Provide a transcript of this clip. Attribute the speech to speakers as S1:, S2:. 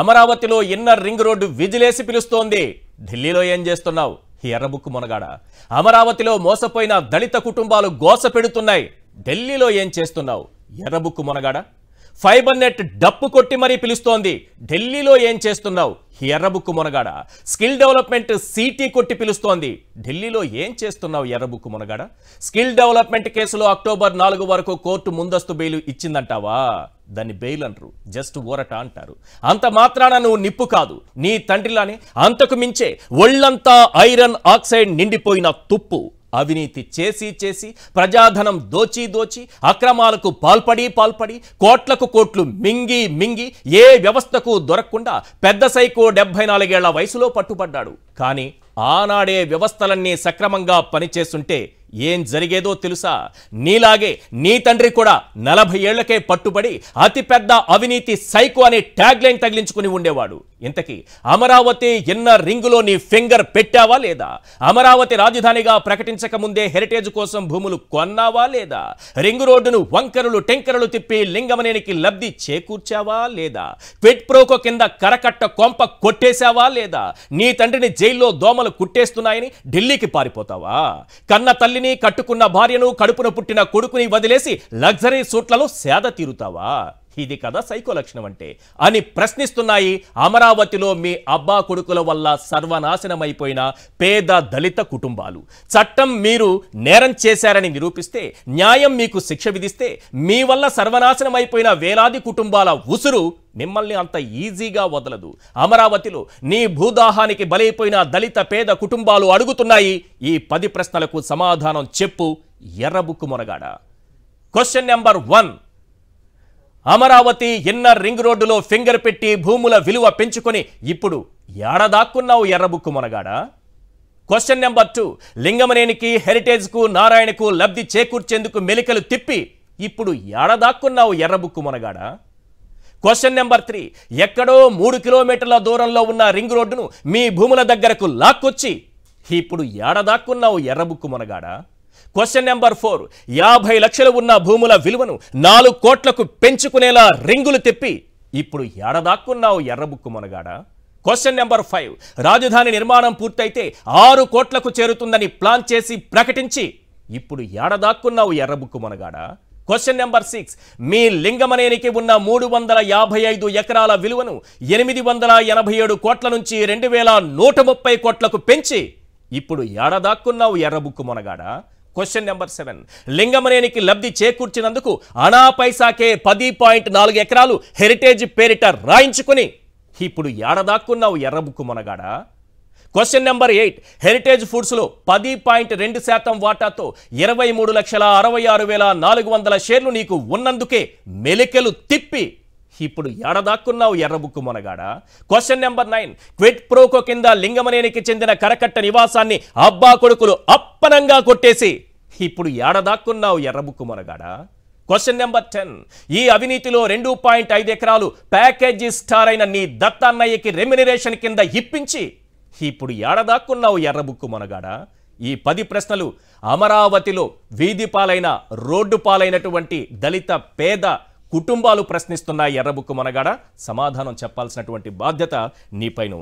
S1: అమరావతిలో inner ring road విజిలేసి పిలుస్తోంది ఢిల్లీలో ఏం చేస్తున్నావు ఎర్రబుక్కు మునగాడ అమరావతిలో మోసపోయిన దళిత కుటుంబాలు గోస పెడుతున్నాయి ఢిల్లీలో ఏం చేస్తున్నావు ఎర్రబుక్కు మునగాడ ఫైబర్ నెట్ డప్పు కొట్టి మరీ పిలుస్తోంది ఢిల్లీలో ఏం చేస్తున్నావు ఎర్రబుక్కు మునగాడ స్కిల్ డెవలప్మెంట్ సీటీ కొట్టి పిలుస్తోంది ఢిల్లీలో ఏం చేస్తున్నావు ఎర్రబుక్కు మునగాడ స్కిల్ డెవలప్మెంట్ కేసులో అక్టోబర్ నాలుగు వరకు కోర్టు ముందస్తు బెయిల్ ఇచ్చిందంటావా దాన్ని బెయిల్ అంటారు జస్ట్ ఊరట అంటారు అంత మాత్రాన నువ్వు నిప్పు కాదు నీ తండ్రిలానే అంతకు మించే ఒళ్ళంతా ఐరన్ ఆక్సైడ్ నిండిపోయిన తుప్పు అవినీతి చేసి చేసి ప్రజాధనం దోచి దోచి అక్రమాలకు పాల్పడి పాల్పడి కోట్లకు కోట్లు మింగి మింగి ఏ వ్యవస్థకు దొరకకుండా పెద్ద సైకో డెబ్బై నాలుగేళ్ల వయసులో పట్టుబడ్డాడు కానీ ఆనాడే వ్యవస్థలన్నీ సక్రమంగా పనిచేస్తుంటే ఏం జరిగేదో తెలుసా నీలాగే నీ తండ్రి కూడా నలభై ఏళ్లకే పట్టుబడి అతిపెద్ద అవినీతి సైకో అనే ట్యాగ్లైన్ తగిలించుకుని ఉండేవాడు ఇంతకీ అమరావతి ఎన్న రింగులో నీ ఫింగర్ పెట్టావా లేదా అమరావతి రాజధానిగా ప్రకటించక ముందే హెరిటేజ్ కోసం భూములు కొన్నావా లేదా రింగు రోడ్డును వంకరలు టెంకరలు తిప్పి లింగమనేనికి లబ్ధి చేకూర్చావా లేదా క్విట్ ప్రోకో కింద కరకట్ట కొంప కొట్టేశావా లేదా నీ తండ్రిని జైల్లో దోమలు కుట్టేస్తున్నాయని ఢిల్లీకి పారిపోతావా కన్న తల్లిని కట్టుకున్న భార్యను కడుపున పుట్టిన కొడుకుని వదిలేసి లగ్జరీ సూట్లలో సేద తీరుతావా ఇది కదా సైకో లక్షణం అంటే అని ప్రశ్నిస్తున్నాయి అమరావతిలో మీ అబ్బా కొడుకుల వల్ల సర్వనాశనమైపోయిన పేద దళిత కుటుంబాలు చట్టం మీరు నేరం చేశారని నిరూపిస్తే న్యాయం మీకు శిక్ష విధిస్తే మీ వల్ల సర్వనాశనమైపోయిన వేలాది కుటుంబాల ఉసురు మిమ్మల్ని అంత ఈజీగా వదలదు అమరావతిలో నీ భూదాహానికి బలైపోయిన దళిత పేద కుటుంబాలు అడుగుతున్నాయి ఈ పది ప్రశ్నలకు సమాధానం చెప్పు ఎర్రబుక్కు మొరగాడ question number one Amaravati inner ring రోడ్డులో ఫింగర్ పెట్టి భూముల విలువ పెంచుకొని ఇప్పుడు ఎడదాక్కున్నావు ఎర్రబుక్కు మొనగాడా క్వశ్చన్ నెంబర్ టూ లింగమనేనికి హెరిటేజ్కు నారాయణకు లబ్ధి చేకూర్చేందుకు మెలికలు తిప్పి ఇప్పుడు ఎడదాక్కున్నావు ఎర్రబుక్కు మొనగాడా క్వశ్చన్ నెంబర్ త్రీ ఎక్కడో మూడు కిలోమీటర్ల దూరంలో ఉన్న రింగ్ రోడ్డును మీ భూముల దగ్గరకు లాక్కొచ్చి ఇప్పుడు ఏడదాక్కున్నావు ఎర్రబుక్కు మొనగాడా క్వశ్చన్ నెంబర్ ఫోర్ యాభై లక్షలు ఉన్న భూముల విలువను నాలుగు కోట్లకు పెంచుకునేలా రింగులు తెప్పి ఇప్పుడు ఎడదాక్కున్నావు ఎర్రబుక్కు మొనగాడా క్వశ్చన్ నెంబర్ ఫైవ్ రాజధాని నిర్మాణం పూర్తయితే ఆరు కోట్లకు చేరుతుందని ప్లాన్ చేసి ప్రకటించి ఇప్పుడు ఎడదాక్కున్నావు ఎర్రబుక్కు మొనగాడా క్వశ్చన్ నెంబర్ సిక్స్ మీ లింగమనేనికి ఉన్న మూడు వందల యాభై ఐదు ఎకరాల విలువను ఎనిమిది వందల ఎనభై ఏడు కోట్ల నుంచి రెండు వేల నూట ముప్పై కోట్లకు పెంచి ఇప్పుడు ఏడదాక్కున్నావు ఎర్రబుక్కు మొనగాడా క్వశ్చన్ నెంబర్ సెవెన్ లింగమనేనికి లబ్ధి చేకూర్చినందుకు అనా పైసాకే పది పాయింట్ నాలుగు ఎకరాలు హెరిటేజ్ పేరిట రాయించుకుని ఇప్పుడు ఏడదాక్కున్నావు ఎర్రబుక్కు మొనగాడ క్వశ్చన్ నెంబర్ ఎయిట్ హెరిటేజ్ ఫుడ్స్లో పది పాయింట్ రెండు శాతం వాటాతో ఇరవై మూడు లక్షల అరవై ఆరు వేల నాలుగు వందల షేర్లు నీకు ఉన్నందుకే మెలికెలు తిప్పి ఇప్పుడు ఎడదాక్కున్నావు ఎర్రబుక్కు మొనగాడా question number nine quid pro quo కింద లింగమనేనికి చెందిన కరకట్ట నివాసాన్ని అబ్బా కొడుకులు అప్పనంగా కొట్టేసి ఇప్పుడు ఎడదాక్కున్నావు ఎర్రబుక్కు మొనగాడా క్వశ్చన్ నెంబర్ టెన్ ఈ అవినీతిలో రెండు పాయింట్ ఐదు ఎకరాలు ప్యాకేజీ స్టార్ అయిన నీ దత్తాన్నయ్యకి రెమ్యునరేషన్ కింద ఇప్పించి ఇప్పుడు ఎడదాక్కున్నావు ఎర్రబుక్కు మొనగాడా ఈ పది ప్రశ్నలు అమరావతిలో వీధి పాలైన రోడ్డు పాలైనటువంటి దళిత పేద కుటుంబాలు ప్రశ్నిస్తున్న ఎర్రబుక్కు మనగాడ సమాధానం చెప్పాల్సినటువంటి బాధ్యత నీపైన ఉంది